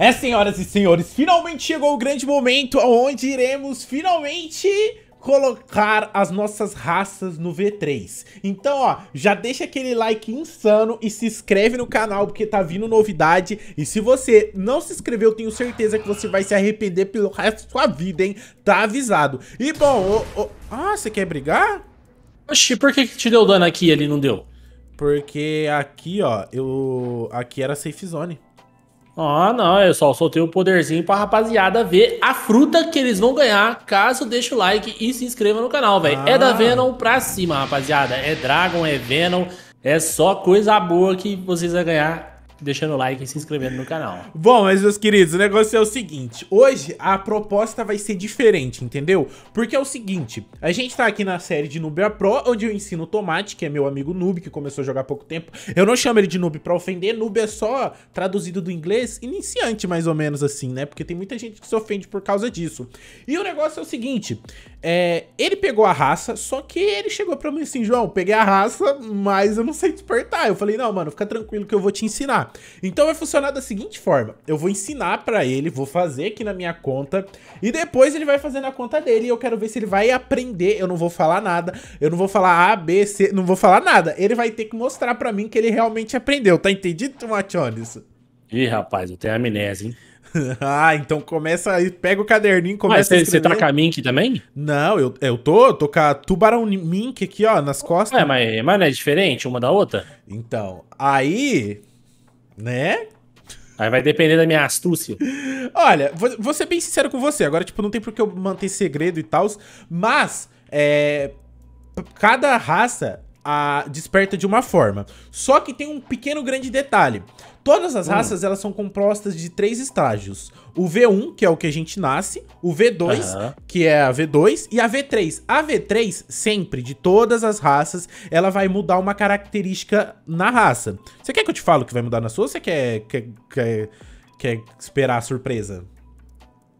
É, senhoras e senhores, finalmente chegou o grande momento onde iremos finalmente colocar as nossas raças no V3. Então, ó, já deixa aquele like insano e se inscreve no canal porque tá vindo novidade. E se você não se inscreveu, tenho certeza que você vai se arrepender pelo resto da sua vida, hein? Tá avisado. E bom, ah, você quer brigar? Oxi, por que, que te deu dano aqui e ali não deu? Porque aqui, ó, eu aqui era safe zone. Ah, não, eu só soltei o um poderzinho pra rapaziada ver a fruta que eles vão ganhar caso deixe o like e se inscreva no canal, velho. Ah. É da ah. Venom pra cima, rapaziada. É Dragon, é Venom, é só coisa boa que vocês vão ganhar deixando o like e se inscrevendo no canal. Bom, mas meus queridos, o negócio é o seguinte. Hoje a proposta vai ser diferente, entendeu? Porque é o seguinte, a gente tá aqui na série de Nubia Pro, onde eu ensino o Tomate, que é meu amigo noob, que começou a jogar há pouco tempo. Eu não chamo ele de noob pra ofender, noob é só traduzido do inglês, iniciante mais ou menos assim, né? Porque tem muita gente que se ofende por causa disso. E o negócio é o seguinte, é, ele pegou a raça, só que ele chegou pra mim assim, João, peguei a raça, mas eu não sei despertar. Eu falei, não, mano, fica tranquilo que eu vou te ensinar. Então vai funcionar da seguinte forma: eu vou ensinar para ele, vou fazer aqui na minha conta e depois ele vai fazer na conta dele e eu quero ver se ele vai aprender. Eu não vou falar nada, eu não vou falar A, B, C, não vou falar nada. Ele vai ter que mostrar para mim que ele realmente aprendeu. Tá entendido, Mationes? Ih, rapaz, eu tenho amnésia, hein? ah, então começa aí, pega o caderninho e começa Mas você tá com a Mink também? Não, eu, eu tô, tô com a Tubarão Mink aqui, ó, nas costas. É, mas, mas não é diferente uma da outra? Então, aí né? Aí vai depender da minha astúcia. Olha, vou, vou ser bem sincero com você. Agora, tipo, não tem por que eu manter segredo e tal, mas é, cada raça a, desperta de uma forma. Só que tem um pequeno grande detalhe. Todas as hum. raças, elas são compostas de três estágios o V1, que é o que a gente nasce, o V2, uhum. que é a V2, e a V3. A V3, sempre, de todas as raças, ela vai mudar uma característica na raça. Você quer que eu te fale o que vai mudar na sua ou você quer, quer, quer, quer esperar a surpresa?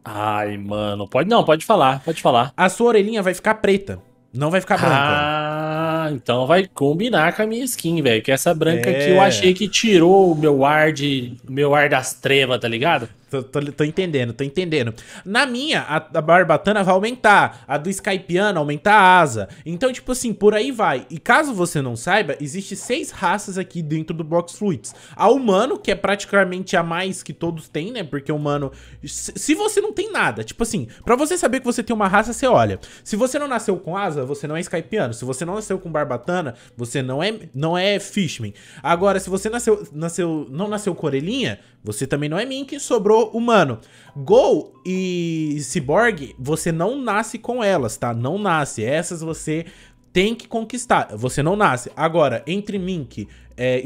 Ai, mano, pode não, pode falar, pode falar. A sua orelhinha vai ficar preta, não vai ficar branca. Ah, então vai combinar com a minha skin, velho, que é essa branca é. que eu é. achei que tirou o meu ar de, meu ar das trevas, tá ligado? Tô, tô, tô, entendendo, tô entendendo. Na minha, a, a barbatana vai aumentar, a do Skypeano aumenta a asa. Então, tipo assim, por aí vai. E caso você não saiba, existe seis raças aqui dentro do Box Fluids. A humano, que é praticamente a mais que todos têm, né? Porque humano. Se, se você não tem nada, tipo assim, para você saber que você tem uma raça, você olha. Se você não nasceu com asa, você não é Skypeano. Se você não nasceu com barbatana, você não é, não é Fishman. Agora, se você nasceu, nasceu, não nasceu com orelhinha, você também não é Mink, sobrou humano. Gol e Cyborg, você não nasce com elas, tá? Não nasce. Essas você tem que conquistar. Você não nasce. Agora, entre Mink, é,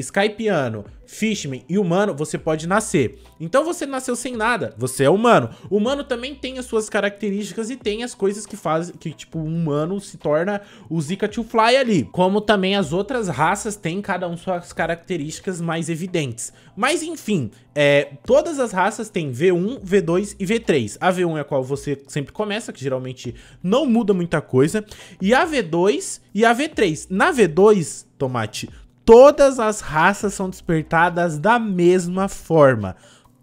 Fishman e humano, você pode nascer. Então você nasceu sem nada, você é humano. humano também tem as suas características e tem as coisas que fazem que, tipo, o humano se torna o Zika to Fly ali. Como também as outras raças têm cada um suas características mais evidentes. Mas enfim, é, todas as raças têm V1, V2 e V3. A V1 é a qual você sempre começa, que geralmente não muda muita coisa. E a V2 e a V3. Na V2, Tomate, todas as raças são despertadas da mesma forma.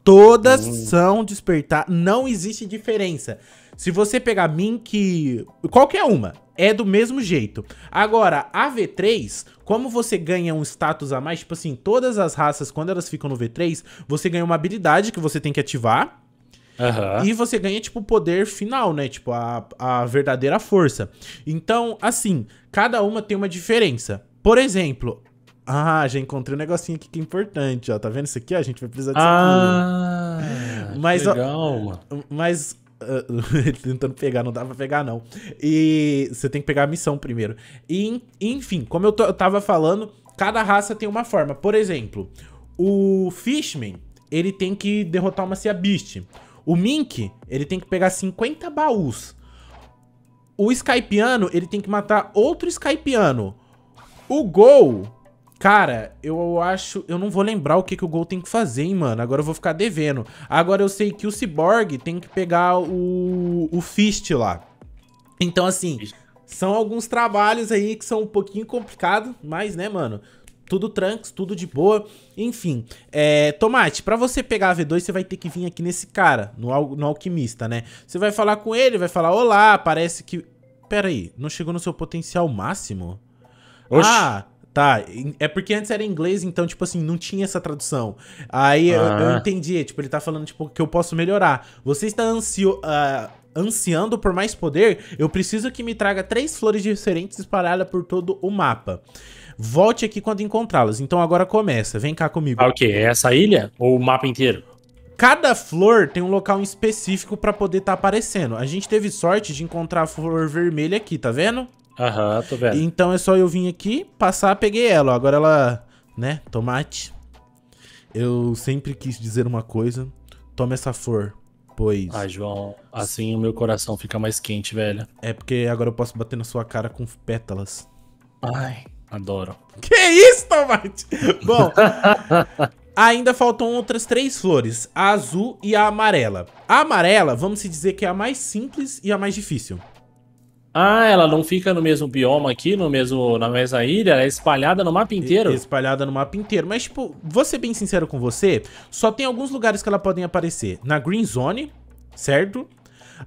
Todas uhum. são despertadas, não existe diferença. Se você pegar Mink, qualquer uma, é do mesmo jeito. Agora, a V3, como você ganha um status a mais, tipo assim, todas as raças, quando elas ficam no V3, você ganha uma habilidade que você tem que ativar, Uhum. E você ganha, tipo, o poder final, né? Tipo, a, a verdadeira força. Então, assim, cada uma tem uma diferença. Por exemplo, ah, já encontrei um negocinho aqui que é importante, ó. Tá vendo isso aqui? A gente vai precisar disso ah, aqui. Mas, legal, Mas. Uh, tentando pegar, não dá pra pegar, não. E você tem que pegar a missão primeiro. E, enfim, como eu, eu tava falando, cada raça tem uma forma. Por exemplo, o Fishman, ele tem que derrotar uma Sea Beast. O Mink, ele tem que pegar 50 baús. O Skypeano, ele tem que matar outro Skypeano. O Gol, cara, eu acho... Eu não vou lembrar o que, que o Gol tem que fazer, hein, mano. Agora eu vou ficar devendo. Agora eu sei que o Cyborg tem que pegar o, o Fist lá. Então, assim, são alguns trabalhos aí que são um pouquinho complicados, mas, né, mano, tudo tranks, tudo de boa. Enfim, é, Tomate, para você pegar a V2, você vai ter que vir aqui nesse cara, no, no alquimista, né? Você vai falar com ele, vai falar, olá, parece que... Pera aí, não chegou no seu potencial máximo? Oxi. Ah, tá. É porque antes era em inglês, então, tipo assim, não tinha essa tradução. Aí ah. eu, eu, ah. entendi, tipo, ele tá falando, tipo, que eu posso melhorar. Você está ansio... Uh, ansiando por mais poder, eu preciso que me traga três flores diferentes espalhadas por todo o mapa. Volte aqui quando encontrá-las. Então agora começa, vem cá comigo. Ah, o quê? É essa ilha? Ou o mapa inteiro? Cada flor tem um local específico para poder estar tá aparecendo. A gente teve sorte de encontrar a flor vermelha aqui, tá vendo? Aham, uhum, tô vendo. Então é só eu vir aqui, passar, peguei ela. Agora ela, né, tomate. Eu sempre quis dizer uma coisa. Toma essa flor, pois... Ah, João, assim o meu coração fica mais quente, velho. É porque agora eu posso bater na sua cara com pétalas. Ai, Adoro. Que isso, Tomate? Bom, ainda faltam outras três flores, a azul e a amarela. A amarela, vamos dizer que é a mais simples e a mais difícil. Ah, ela não fica no mesmo bioma aqui, no mesmo, na mesma ilha, ela é espalhada no mapa inteiro? espalhada no mapa inteiro, mas tipo, vou ser bem sincero com você, só tem alguns lugares que ela podem aparecer. Na Green Zone, certo?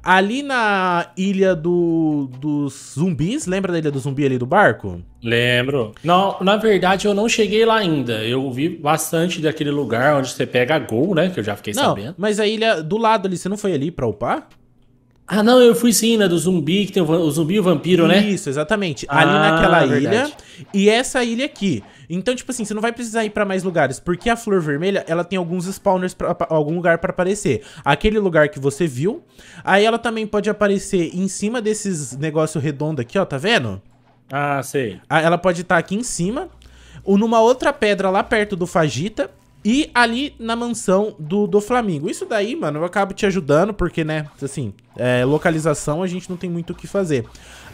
Ali na ilha do, dos zumbis, lembra da ilha do zumbi ali do barco? Lembro. Não, na verdade eu não cheguei lá ainda. Eu vi bastante daquele lugar onde você pega gol, né? Que eu já fiquei não, sabendo. Mas a ilha do lado ali, você não foi ali pra upar? Ah, não, eu fui sim, né? Do zumbi, que tem o, o zumbi e o vampiro, né? Isso, exatamente. Ali ah, naquela verdade. ilha. E essa ilha aqui. Então, tipo assim, você não vai precisar ir pra mais lugares, porque a flor vermelha, ela tem alguns spawners, pra, pra algum lugar pra aparecer. Aquele lugar que você viu, aí ela também pode aparecer em cima desses negócio redondo aqui, ó, tá vendo? Ah, sei. Ah, ela pode estar tá aqui em cima, ou numa outra pedra lá perto do Fagita, e ali na mansão do, do Flamengo. Isso daí, mano, eu acabo te ajudando, porque, né, assim, é, localização a gente não tem muito o que fazer.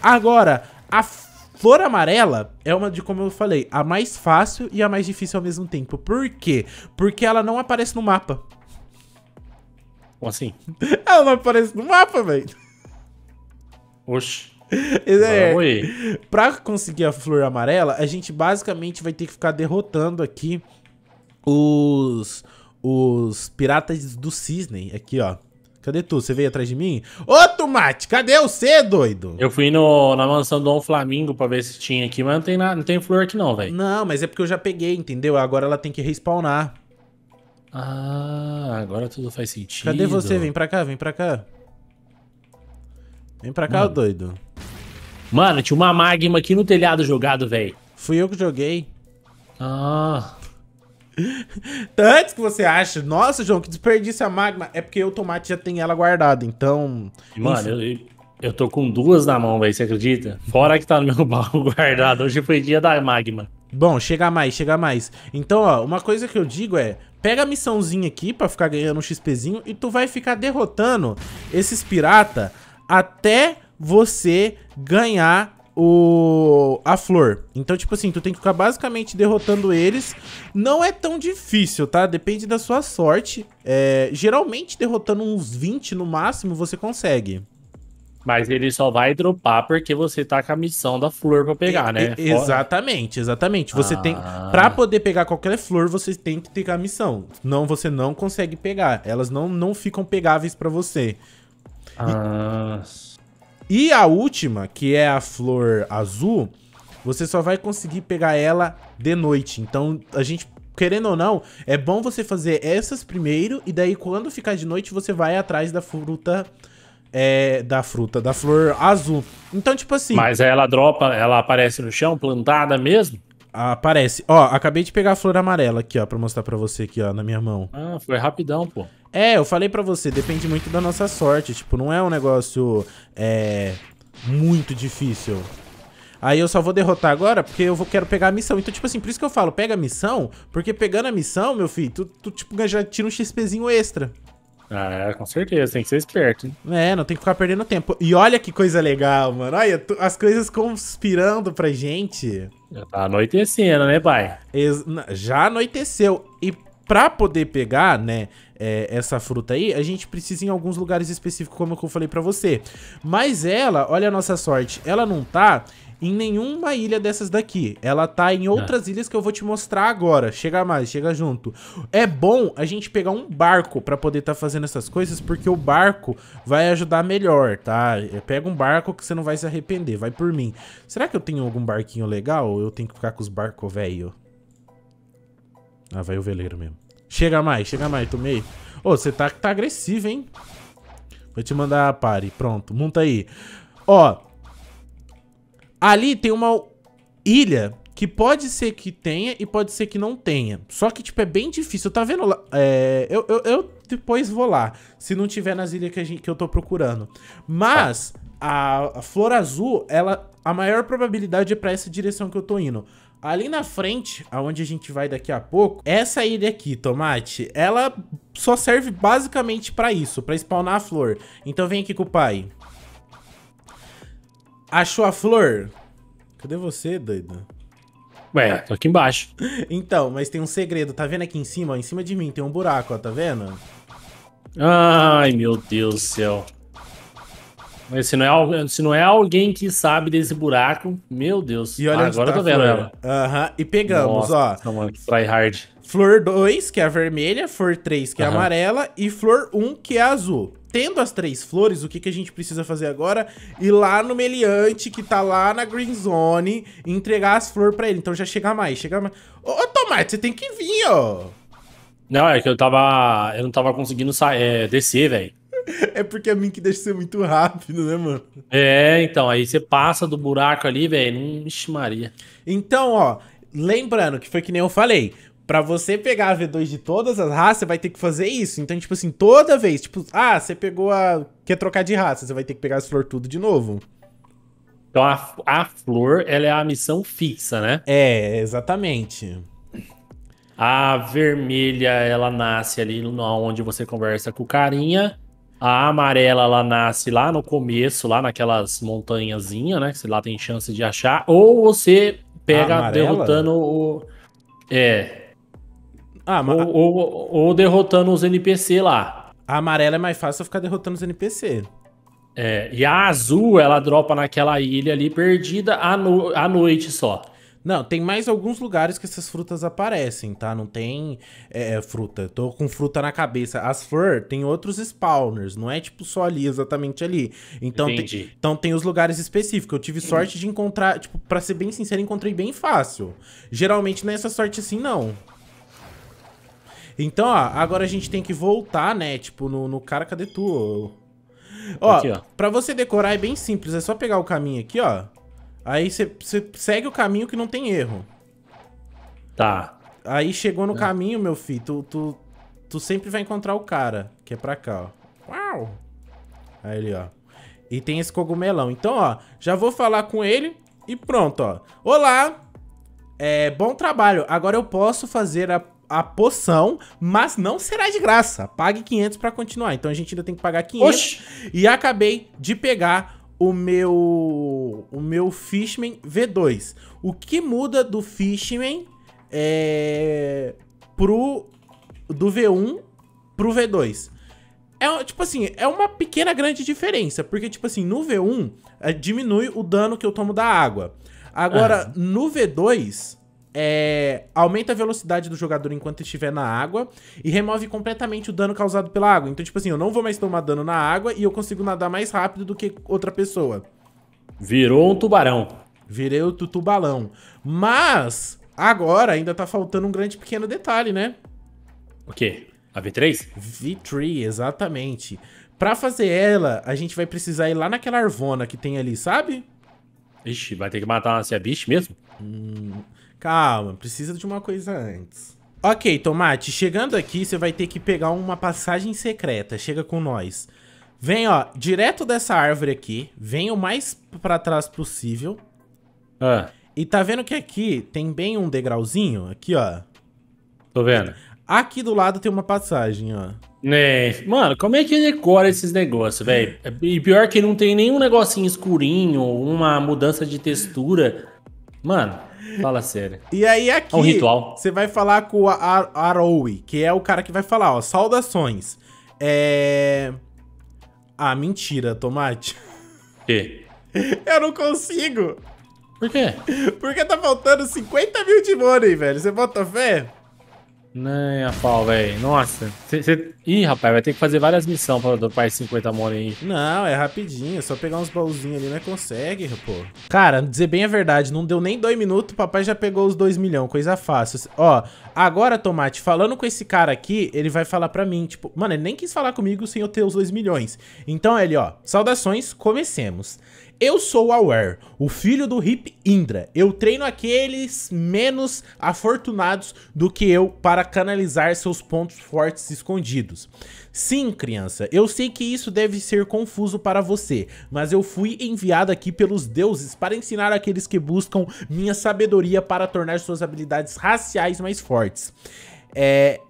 Agora, a Flor amarela é uma de, como eu falei, a mais fácil e a mais difícil ao mesmo tempo. Por quê? Porque ela não aparece no mapa. Como assim? Ela não aparece no mapa, velho. Oxi. É, Oi. pra conseguir a flor amarela, a gente basicamente vai ter que ficar derrotando aqui os, os piratas do cisne. Aqui, ó. Cadê tu? Você veio atrás de mim? Ô, Tomate, cadê você, doido? Eu fui no, na mansão do Dom Flamingo pra ver se tinha aqui, mas não tem, nada, não tem flor aqui não, velho. Não, mas é porque eu já peguei, entendeu? Agora ela tem que respawnar. Ah, agora tudo faz sentido. Cadê você? Vem pra cá, vem pra cá. Vem pra cá, Mano. doido. Mano, tinha uma magma aqui no telhado jogado, velho. Fui eu que joguei. Ah... Tanto que você acha, nossa, João, que desperdício a magma, é porque o tomate já tem ela guardada, então. Mano, eu, eu, eu, tô com duas na mão, velho, você acredita? Fora que tá no meu baú guardado. Hoje foi dia da magma. Bom, chega mais, chega mais. Então, ó, uma coisa que eu digo é, pega a missãozinha aqui pra ficar ganhando um XPzinho e tu vai ficar derrotando esses pirata até você ganhar o a flor. Então, tipo assim, tu tem que ficar basicamente derrotando eles. Não é tão difícil, tá? Depende da sua sorte. É, geralmente, derrotando uns 20 no máximo, você consegue. Mas ele só vai dropar porque você tá com a missão da flor pra pegar, né? exatamente, exatamente. Você ah. tem. Pra poder pegar qualquer flor, você tem que ter a missão. Não, você não consegue pegar. Elas não, não ficam pegáveis para você. Ah. E, e a última, que é a flor azul, você só vai conseguir pegar ela de noite. Então, a gente, querendo ou não, é bom você fazer essas primeiro, e daí quando ficar de noite, você vai atrás da fruta... É, da fruta, da flor azul. Então, tipo assim... Mas ela dropa, ela aparece no chão, plantada mesmo? Aparece. Ó, acabei de pegar a flor amarela aqui, ó, pra mostrar pra você aqui, ó, na minha mão. Ah, foi rapidão, pô. É, eu falei pra você, depende muito da nossa sorte. Tipo, não é um negócio é, muito difícil. Aí eu só vou derrotar agora porque eu vou, quero pegar a missão. Então, tipo assim, por isso que eu falo, pega a missão, porque pegando a missão, meu filho, tu, tu tipo, já tira um XPzinho extra. Ah, com certeza, tem que ser esperto, hein? É, não tem que ficar perdendo tempo. E olha que coisa legal, mano. Olha, tu, as coisas conspirando pra gente. Já tá anoitecendo, né, pai? Ex já anoiteceu. E pra poder pegar, né, é, essa fruta aí, a gente precisa em alguns lugares específicos, como eu falei pra você. Mas ela, olha a nossa sorte, ela não tá em nenhuma ilha dessas daqui. Ela tá em ah. outras ah. ilhas que eu vou te mostrar agora. Chega mais, chega junto. É bom a gente pegar um barco para poder estar tá fazendo essas coisas, porque o barco vai ajudar melhor, tá? É, pega um barco que você não vai se arrepender, vai por mim. Será que eu tenho algum barquinho legal ou eu tenho que ficar com os barcos velho? Ah, vai o veleiro mesmo. Chega mais, chega mais, tomei. Ô, oh, você tá, tá agressivo, hein? Vou te mandar a pare. Pronto, monta aí. Ó. Ali tem uma ilha que pode ser que tenha e pode ser que não tenha. Só que, tipo, é bem difícil. Tá vendo lá? É, eu, eu, eu, depois vou lá, se não tiver nas ilhas que, a gente, que eu tô procurando. Mas a, a flor azul, ela, a maior probabilidade é pra essa direção que eu tô indo. Ali na frente, aonde a gente vai daqui a pouco, essa ilha aqui, Tomate, ela só serve basicamente pra isso, pra spawnar a flor. Então vem aqui com o pai. Achou a flor? Cadê você, doido? Ué, tô aqui embaixo. então, mas tem um segredo, tá vendo aqui em cima? Ó, em cima de mim tem um buraco, ó, tá vendo? Ai, meu Deus do céu. Mas se não, é, se não é alguém que sabe desse buraco, meu Deus. E olha ah, agora tá eu tô vendo ela. Aham, uhum. e pegamos, Nossa, ó. Mano, hard tryhard. Flor 2, que é a vermelha, flor 3, que é uhum. amarela, e flor 1, um, que é azul. Tendo as três flores, o que, que a gente precisa fazer agora? Ir lá no meliante, que tá lá na Green Zone, e entregar as flores pra ele. Então já chega mais, chega mais. Ô, ô Tomate, você tem que vir, ó. Não, é que eu tava. Eu não tava conseguindo é, descer, velho. É porque a Mink deixa ser muito rápido, né, mano? É, então, aí você passa do buraco ali, velho, não Maria. Então, ó, lembrando que foi que nem eu falei, para você pegar a V2 de todas as raças, você vai ter que fazer isso. Então, tipo assim, toda vez, tipo, ah, você pegou a. quer trocar de raça, você vai ter que pegar as flor tudo de novo. Então a, a flor, ela é a missão fixa, né? É, exatamente. A vermelha, ela nasce ali onde você conversa com o carinha. A amarela ela nasce lá no começo, lá naquelas montanhazinhas, né? Que você lá tem chance de achar. Ou você pega derrotando o. É. Ah, mas... ou, ou, ou, derrotando os NPC lá. A amarela é mais fácil ficar derrotando os NPC. É, e a azul ela dropa naquela ilha ali perdida à, no... à noite só. Não, tem mais alguns lugares que essas frutas aparecem, tá? Não tem é, é, fruta. tô com fruta na cabeça. As flor tem outros spawners, não é tipo só ali, exatamente ali. Então, tem, então tem os lugares específicos. Eu tive sorte de encontrar, tipo, pra ser bem sincero, encontrei bem fácil. Geralmente não é essa sorte assim, não. Então, ó, agora a gente tem que voltar, né? Tipo, no, no cara, cadê tu? Ó, aqui, ó. pra você decorar é bem simples, é só pegar o caminho aqui, ó. Aí você segue o caminho que não tem erro. Tá. Aí chegou no é. caminho, meu filho, tu, tu, tu sempre vai encontrar o cara, que é pra cá, ó. Uau! Aí ele, ó. E tem esse cogumelão. Então, ó, já vou falar com ele e pronto, ó. Olá! É, bom trabalho. Agora eu posso fazer a, a poção, mas não será de graça. Pague 500 pra continuar. Então a gente ainda tem que pagar 500. Oxi. E acabei de pegar o meu o meu Fishman V2. O que muda do Fishman é, pro do V1 pro V2? É, tipo assim, é uma pequena grande diferença, porque tipo assim, no V1 é, diminui o dano que eu tomo da água. Agora, uhum. no V2, é, aumenta a velocidade do jogador enquanto estiver na água e remove completamente o dano causado pela água. Então, tipo assim, eu não vou mais tomar dano na água e eu consigo nadar mais rápido do que outra pessoa. Virou um tubarão. Virei o tutubalão. Mas, agora ainda tá faltando um grande pequeno detalhe, né? O quê? A V3? V3, exatamente. Pra fazer ela, a gente vai precisar ir lá naquela arvona que tem ali, sabe? Ixi, vai ter que matar uma Seabish é mesmo? Hum, Calma, precisa de uma coisa antes. Ok, Tomate, chegando aqui, você vai ter que pegar uma passagem secreta. Chega com nós. Vem, ó, direto dessa árvore aqui. Vem o mais pra trás possível. Ah. E tá vendo que aqui tem bem um degrauzinho? Aqui, ó. Tô vendo. Aqui do lado tem uma passagem, ó. É, mano, como é que decora esses negócios, velho? E pior que não tem nenhum negocinho escurinho, uma mudança de textura. Mano, Fala sério. E aí aqui, é um ritual. você vai falar com o Ar Aroui, que é o cara que vai falar, ó, saudações. É... Ah, mentira, Tomate. Que? Eu não consigo. Por quê? Porque tá faltando 50 mil de money, velho. Você bota fé? Nem a pau, velho. Nossa. Cê, cê... Ih, rapaz, vai ter que fazer várias missões pra dropar 50 mono aí. Não, é rapidinho. É só pegar uns baúzinhos ali, né? Consegue, pô. Cara, dizer bem a verdade, não deu nem dois minutos, papai já pegou os dois milhões Coisa fácil. Ó, agora, Tomate, falando com esse cara aqui, ele vai falar pra mim, tipo... Mano, ele nem quis falar comigo sem eu ter os dois milhões. Então, ele, ó... Saudações, comecemos. Eu sou o Aware, o filho do Hip Indra. Eu treino aqueles menos afortunados do que eu para canalizar seus pontos fortes escondidos. Sim, criança, eu sei que isso deve ser confuso para você, mas eu fui enviado aqui pelos deuses para ensinar aqueles que buscam minha sabedoria para tornar suas habilidades raciais mais fortes. É,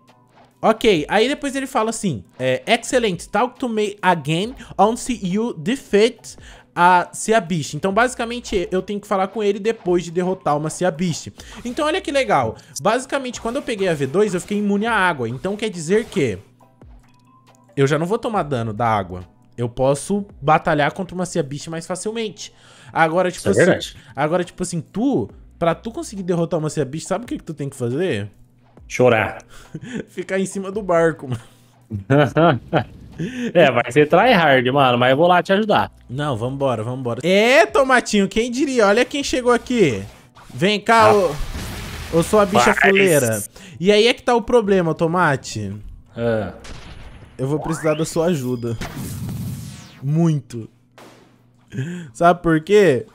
Ok, aí depois ele fala assim, é, Excelente, talk to me again once you defeat a Seabish. Então, basicamente, eu tenho que falar com ele depois de derrotar uma Seabish. Então, olha que legal. Basicamente, quando eu peguei a V2, eu fiquei imune à água. Então, quer dizer que eu já não vou tomar dano da água. Eu posso batalhar contra uma Seabish mais facilmente. Agora, tipo é assim... agora, tipo assim, tu... Pra tu conseguir derrotar uma Seabish, sabe o que, que tu tem que fazer? Chorar. Ficar em cima do barco, mano. é, vai ser tryhard, mano, mas eu vou lá te ajudar. Não, vambora, vambora. É, Tomatinho, quem diria? Olha quem chegou aqui. Vem cá, ah. eu sou a bicha mas... fuleira. E aí é que tá o problema, Tomate. É. Eu vou precisar da sua ajuda. Muito. Sabe por quê?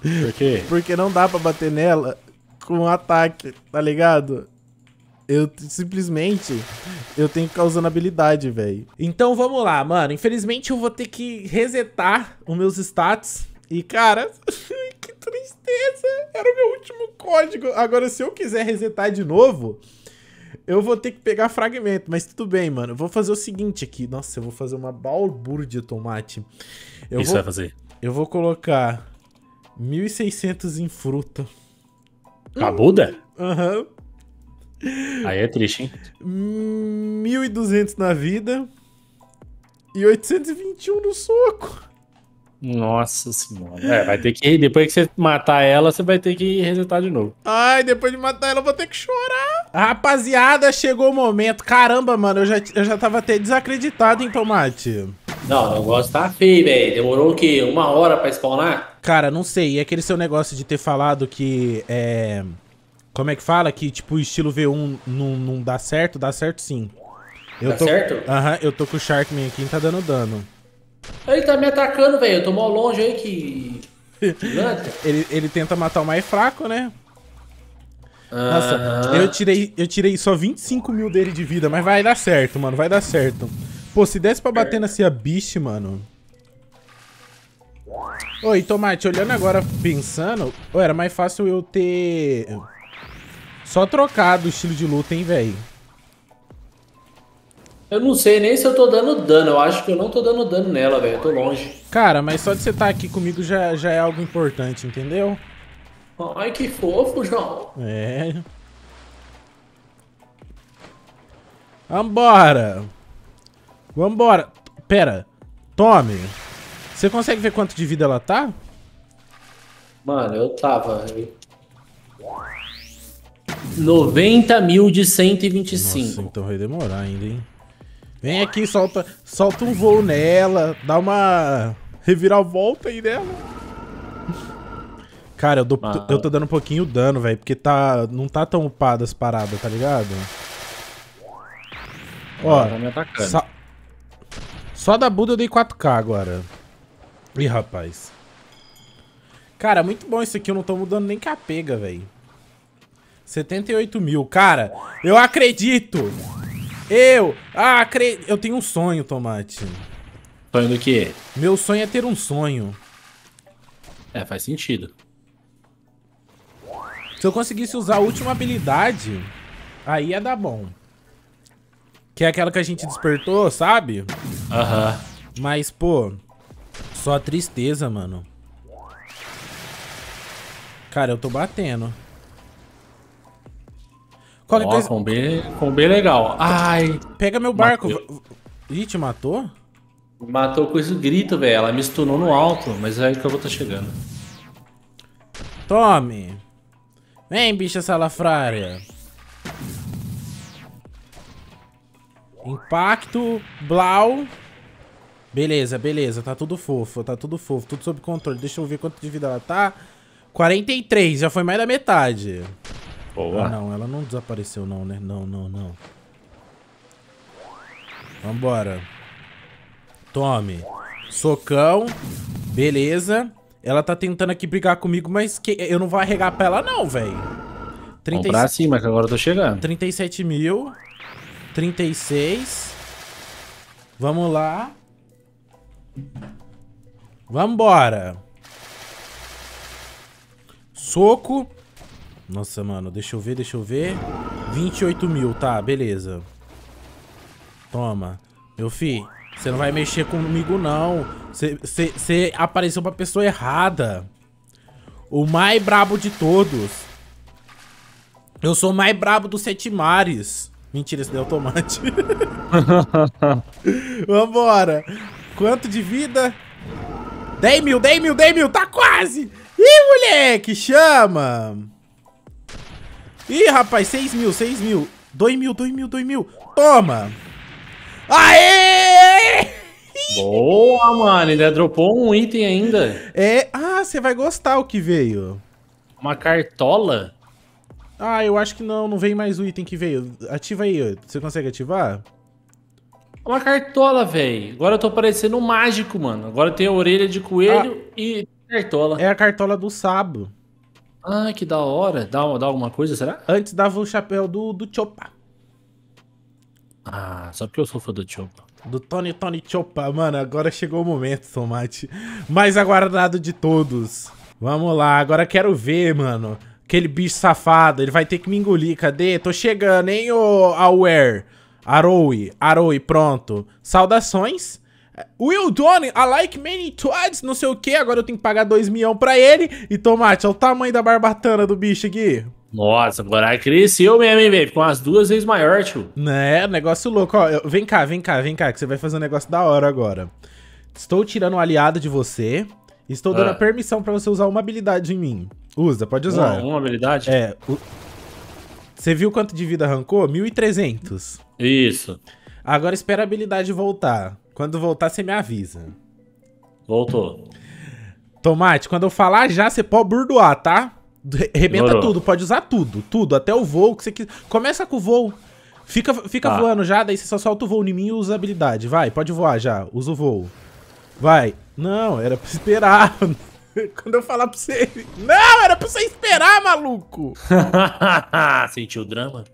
Por quê? Porque não dá pra bater nela com um ataque, tá ligado? Eu simplesmente eu tenho que ficar usando habilidade, velho. Então vamos lá, mano. Infelizmente eu vou ter que resetar os meus status. E, cara, que tristeza. Era o meu último código. Agora, se eu quiser resetar de novo, eu vou ter que pegar fragmento. Mas tudo bem, mano. Eu vou fazer o seguinte aqui. Nossa, eu vou fazer uma balbúrdia de tomate. Eu Isso vou, vai fazer. Eu vou colocar 1.600 em fruta. A Buda? Aham. uhum. Aí é triste, hein? 1.200 na vida e 821 no soco. Nossa senhora. É, vai ter que. Depois que você matar ela, você vai ter que resetar de novo. Ai, depois de matar ela, eu vou ter que chorar. Rapaziada, chegou o momento. Caramba, mano, eu já, eu já tava até desacreditado em tomate. Não, o negócio tá feio, velho. Demorou o quê? Uma hora pra spawnar? Cara, não sei. E é aquele seu negócio de ter falado que. É como é que fala? Que, tipo, o estilo V1 não, não dá certo? Dá certo sim. Eu dá tô... certo? Aham, uhum, eu tô com o Sharkman aqui e tá dando dano. Ele tá me atacando, velho. Eu tô mal longe aí que... ele, ele tenta matar o mais fraco, né? Nossa, uhum. eu tirei, eu tirei só 25 mil dele de vida, mas vai dar certo, mano, vai dar certo. Pô, se desse pra bater na Cia mano... Oi, Tomate, olhando agora, pensando... Oh, era mais fácil eu ter... Só trocar do estilo de luta, hein, velho? Eu não sei nem se eu tô dando dano. Eu acho que eu não tô dando dano nela, velho. Eu tô longe. Cara, mas só de você estar tá aqui comigo já, já é algo importante, entendeu? Ai, que fofo, João. É. Vambora. Vambora. Pera. Tome. Você consegue ver quanto de vida ela tá? Mano, eu tava... Eu... 90 mil de 125. Nossa, então vai demorar ainda, hein? Vem aqui, solta, solta um voo nela, dá uma reviravolta aí nela. Cara, eu, dou, ah. eu tô dando um pouquinho dano, velho, porque tá, não tá tão upada as paradas, tá ligado? Ó, ah, tá só, só da Buda eu dei 4k agora. Ih, rapaz. Cara, muito bom isso aqui, eu não tô mudando nem capega, velho. 78 mil. Cara, eu acredito. Eu acredito. Eu tenho um sonho, Tomate. Sonho do quê? Meu sonho é ter um sonho. É, faz sentido. Se eu conseguisse usar a última habilidade, aí ia dar bom. Que é aquela que a gente despertou, sabe? Aham. Uhum. Mas, pô, só tristeza, mano. Cara, eu tô batendo. Qualquer oh, com B, com legal. Ai. Pega meu barco. Mateu. Ih, te matou? Matou com esse grito, velho. Ela me stunou no alto, mas é aí que eu vou estar tá chegando. Tome. Vem, bicha salafrária. Impacto, Blau. Beleza, beleza. Tá tudo fofo, tá tudo fofo. Tudo sob controle. Deixa eu ver quanto de vida ela tá. 43, já foi mais da metade. Boa. Ah, não, ela não desapareceu não, né? Não, não, não. Vambora. Tome. Socão. Beleza. Ela tá tentando aqui brigar comigo, mas que... eu não vou arregar pra ela não, velho. 30... Comprar sim, mas agora eu tô chegando. 37 mil. 36. Vamos lá. Vambora. Soco. Nossa, mano. Deixa eu ver, deixa eu ver. 28 mil, tá, beleza. Toma. Meu filho, você não vai mexer comigo, não. Você apareceu pra pessoa errada. O mais brabo de todos. Eu sou o mais brabo dos sete mares. Mentira, esse deu tomate. Vambora. Quanto de vida? 10 mil, 10 mil, 10 mil. Tá quase. Ih, moleque, chama. Ih, rapaz, 6 mil, 6 mil. 2 mil, 2 mil, 2 mil. Toma! Aê! Boa, mano. Ainda dropou um item ainda. É. Ah, você vai gostar o que veio. Uma cartola? Ah, eu acho que não. Não vem mais o item que veio. Ativa aí. Você consegue ativar? Uma cartola, velho. Agora eu tô parecendo um mágico, mano. Agora tem a orelha de coelho ah. e cartola. É a cartola do sábio. Ah, que da hora. Dá, dá alguma coisa, será? Antes dava o chapéu do, do Chopa. Ah, só porque eu sou fã do Chopa. Do Tony Tony Chopa. Mano, agora chegou o momento, Tomate. Mais aguardado de todos. Vamos lá, agora quero ver, mano. Aquele bicho safado, ele vai ter que me engolir. Cadê? Tô chegando, hein, ô Aware? Aroe, Aroe, pronto. Saudações. Will Donnie, I like many toads, não sei o que, agora eu tenho que pagar 2 milhão pra ele. E então, Tomate, olha o tamanho da barbatana do bicho aqui. Nossa, agora cresceu mesmo, hein, velho? Ficou umas duas vezes maior, tio. É, negócio louco, ó. Eu, vem cá, vem cá, vem cá, que você vai fazer um negócio da hora agora. Estou tirando um aliado de você. Estou dando ah. a permissão pra você usar uma habilidade em mim. Usa, pode usar. Uma, uma habilidade? É. Você viu quanto de vida arrancou? 1.300. Isso. Agora espera a habilidade voltar. Quando voltar, você me avisa. Voltou. Tomate, quando eu falar já, você pode burdoar, tá? Rebenta Morou. tudo, pode usar tudo, tudo, até o voo que você quiser. Começa com o voo. Fica, fica tá. voando já, daí você só solta o voo em mim e usa a habilidade. Vai, pode voar já, usa o voo. Vai. Não, era pra esperar. Quando eu falar pra você. Não, era pra você esperar, maluco! Sentiu o drama?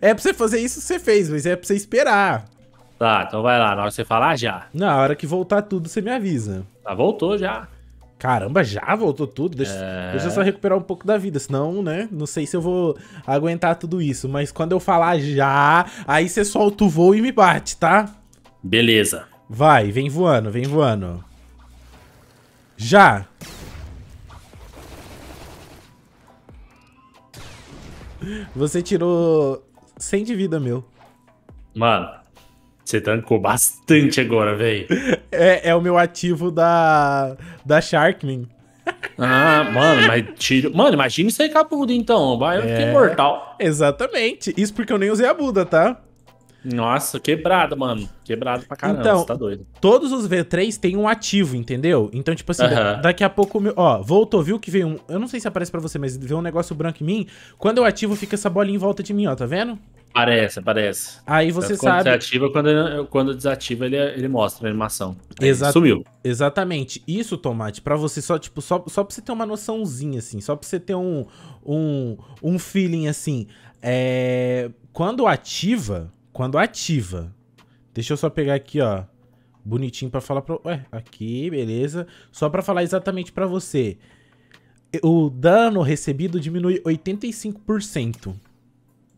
É pra você fazer isso que você fez, mas é pra você esperar. Tá, então vai lá, na hora que você falar, já. Na hora que voltar tudo, você me avisa. Tá, voltou já. Caramba, já voltou tudo? Deixa, é... deixa eu só recuperar um pouco da vida, senão, né? Não sei se eu vou aguentar tudo isso. Mas quando eu falar já, aí você solta o voo e me bate, tá? Beleza. Vai, vem voando, vem voando. Já! Você tirou 100 de vida, meu. Mano, você trancou bastante agora, velho. É, é o meu ativo da, da Sharkman. Ah, mano, mas tiro. Mano, imagina isso aí com a Buda, então. Vai, é... que mortal. Exatamente. Isso porque eu nem usei a Buda, tá? Nossa, quebrado, mano. Quebrado pra caramba, então, você tá doido. Todos os V3 têm um ativo, entendeu? Então, tipo assim, daqui a pouco. Meu, ó, voltou, viu que veio um. Eu não sei se aparece pra você, mas veio um negócio branco em mim. Quando eu ativo, fica essa bolinha em volta de mim, ó, tá vendo? Aparece, aparece. Aí você quando sabe. Quando quando, quando desativa, ele, ele mostra a animação. Exa... Sumiu. Exatamente. Isso, Tomate, para você só, tipo, só, só pra você ter uma noçãozinha, assim, só pra você ter um, um, um feeling assim. É... Quando ativa, quando ativa. Deixa eu só pegar aqui, ó. Bonitinho para falar pra. Ué, aqui, beleza. Só para falar exatamente para você. O dano recebido diminui 85%.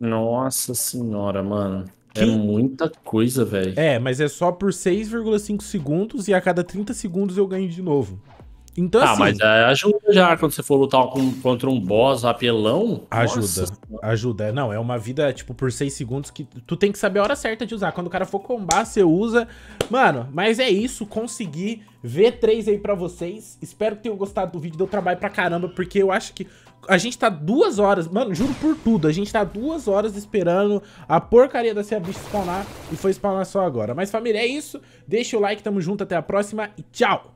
Nossa senhora, mano. É que... É muita coisa, velho. É, mas é só por 6,5 segundos e a cada 30 segundos eu ganho de novo. Então, ah, assim, mas é, ajuda já quando você for lutar com, contra um boss apelão. Ajuda, nossa. ajuda. É, não, é uma vida, tipo, por 6 segundos que tu tem que saber a hora certa de usar. Quando o cara for combar, você usa. Mano, mas é isso, consegui. V3 aí pra vocês. Espero que tenham gostado do vídeo, deu trabalho pra caramba, porque eu acho que a gente tá duas horas, mano, juro por tudo, a gente tá duas horas esperando a porcaria da Ceia Bicho spawnar e foi spawnar só agora. Mas família, é isso, deixa o like, tamo junto, até a próxima e tchau!